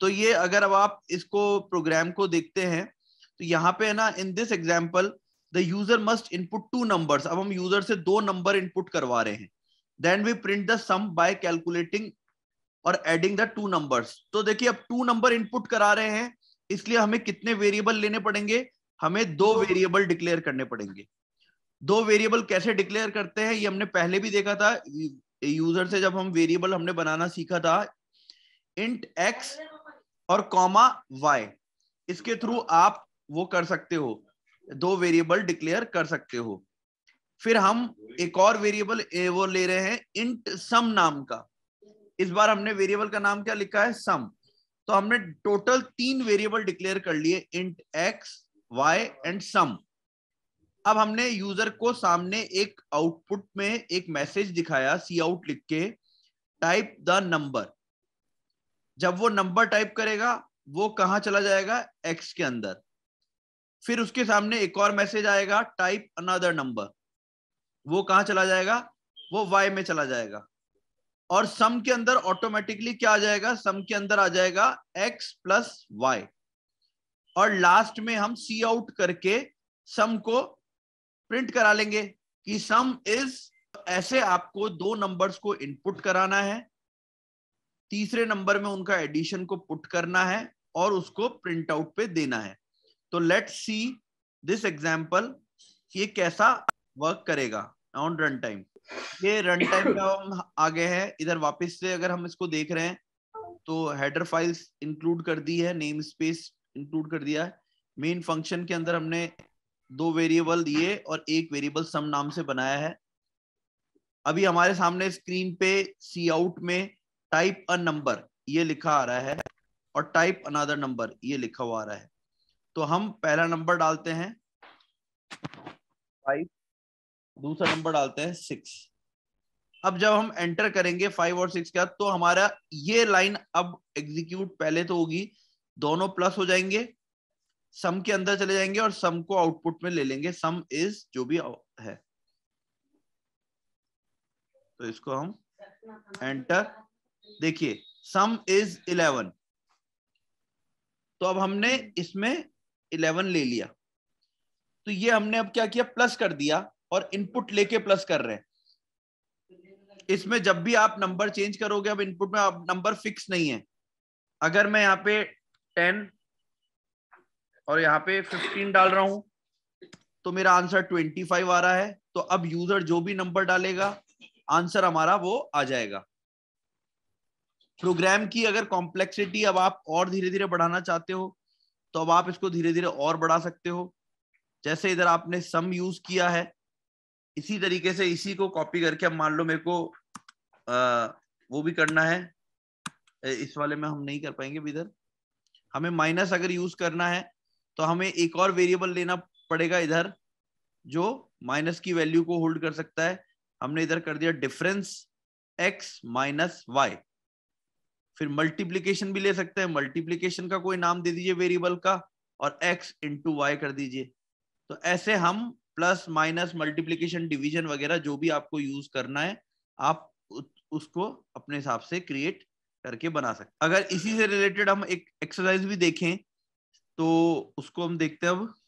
तो ये अगर अब आप इसको प्रोग्राम को देखते हैं तो यहाँ पे है ना in this example the user must input two number अब हम यूजर से दो नंबर इनपुट करवा रहे हैं then we print the sum by calculating और एडिंग द टू नंबर्स तो देखिए अब टू नंबर इनपुट करा रहे हैं इसलिए हमें कितने वेरिएबल लेने पड़ेंगे हमें दो वेरिएबल डिक्लेयर करने पड़ेंगे दो वेरिएबल कैसे डिक्लेयर करते हैं ये हमने पहले भी देखा था यूजर से जब हम वेरिएबल हमने बनाना सीखा था इंट एक्स और कॉमा वाई इसके थ्रू आप वो कर सकते हो दो वेरिएबल डिक्लेयर कर सकते हो फिर हम एक और वेरिएबल वो ले रहे हैं इंट सम नाम का इस बार हमने वेरिएबल का नाम क्या लिखा है सम तो हमने टोटल तीन वेरिएबल डिक्लेयर कर लिए int x y and sum अब हमने यूजर को सामने एक आउटपुट में एक मैसेज दिखाया सी आउट लिख के टाइप द नंबर जब वो नंबर टाइप करेगा वो कहा चला जाएगा एक्स के अंदर फिर उसके सामने एक और मैसेज आएगा टाइप अनदर नंबर वो कहा चला जाएगा वो वाई में चला जाएगा और सम के अंदर ऑटोमेटिकली क्या आ जाएगा सम के अंदर आ जाएगा एक्स प्लस वाई और लास्ट में हम सी आउट करके सम को प्रिंट करा लेंगे कि सम इज ऐसे आपको दो नंबर्स को इनपुट कराना है तीसरे नंबर में उनका एडिशन को पुट करना है और उसको प्रिंट आउट पे देना है तो लेट सी दिस एग्जाम्पल ये कैसा वर्क करेगा ऑन रन टाइम ये रन टाइम का हम आगे है इधर वापस से अगर हम इसको देख रहे हैं तो हेडर फाइल्स इंक्लूड कर दी है नेम स्पेस इंक्लूड कर दिया है मेन फंक्शन के अंदर हमने दो वेरिएबल दिए और एक वेरिएबल सम नाम से बनाया है अभी हमारे सामने स्क्रीन पे सी आउट में टाइप अ नंबर ये लिखा आ रहा है और टाइप अनादर नंबर ये लिखा हुआ आ रहा है तो हम पहला नंबर डालते हैं फाइव दूसरा नंबर डालते हैं सिक्स अब जब हम एंटर करेंगे फाइव और सिक्स का तो हमारा ये लाइन अब एग्जीक्यूट पहले तो होगी दोनों प्लस हो जाएंगे सम के अंदर चले जाएंगे और सम को आउटपुट में ले लेंगे सम इज जो भी है तो इसको हम एंटर देखिए सम इज इलेवन तो अब हमने इसमें इलेवन ले लिया तो ये हमने अब क्या किया प्लस कर दिया और इनपुट लेके प्लस कर रहे हैं इसमें जब भी आप नंबर चेंज करोगे अब इनपुट में आप नंबर फिक्स नहीं है अगर मैं यहाँ पे टेन और यहाँ पे फिफ्टीन डाल रहा हूं तो मेरा आंसर ट्वेंटी फाइव आ रहा है तो अब यूजर जो भी नंबर डालेगा आंसर हमारा वो आ जाएगा प्रोग्राम की अगर कॉम्प्लेक्सिटी अब आप और धीरे धीरे बढ़ाना चाहते हो तो अब आप इसको धीरे धीरे और बढ़ा सकते हो जैसे इधर आपने सम यूज किया है इसी तरीके से इसी को कॉपी करके अब मान लो मेरे को आ, वो भी करना है इस वाले में हम नहीं कर पाएंगे इधर हमें माइनस अगर यूज करना है तो हमें एक और वेरिएबल लेना पड़ेगा इधर जो माइनस की वैल्यू को होल्ड कर सकता है हमने इधर कर दिया डिफरेंस एक्स माइनस वाई फिर मल्टीप्लीकेशन भी ले सकते हैं मल्टीप्लीकेशन का कोई नाम दे दीजिए वेरिएबल का और x इंटू वाई कर दीजिए तो ऐसे हम प्लस माइनस मल्टीप्लीकेशन डिवीजन वगैरह जो भी आपको यूज करना है आप उसको अपने हिसाब से क्रिएट करके बना सकते अगर इसी से रिलेटेड हम एक एक्सरसाइज भी देखें तो उसको हम देखते हैं अब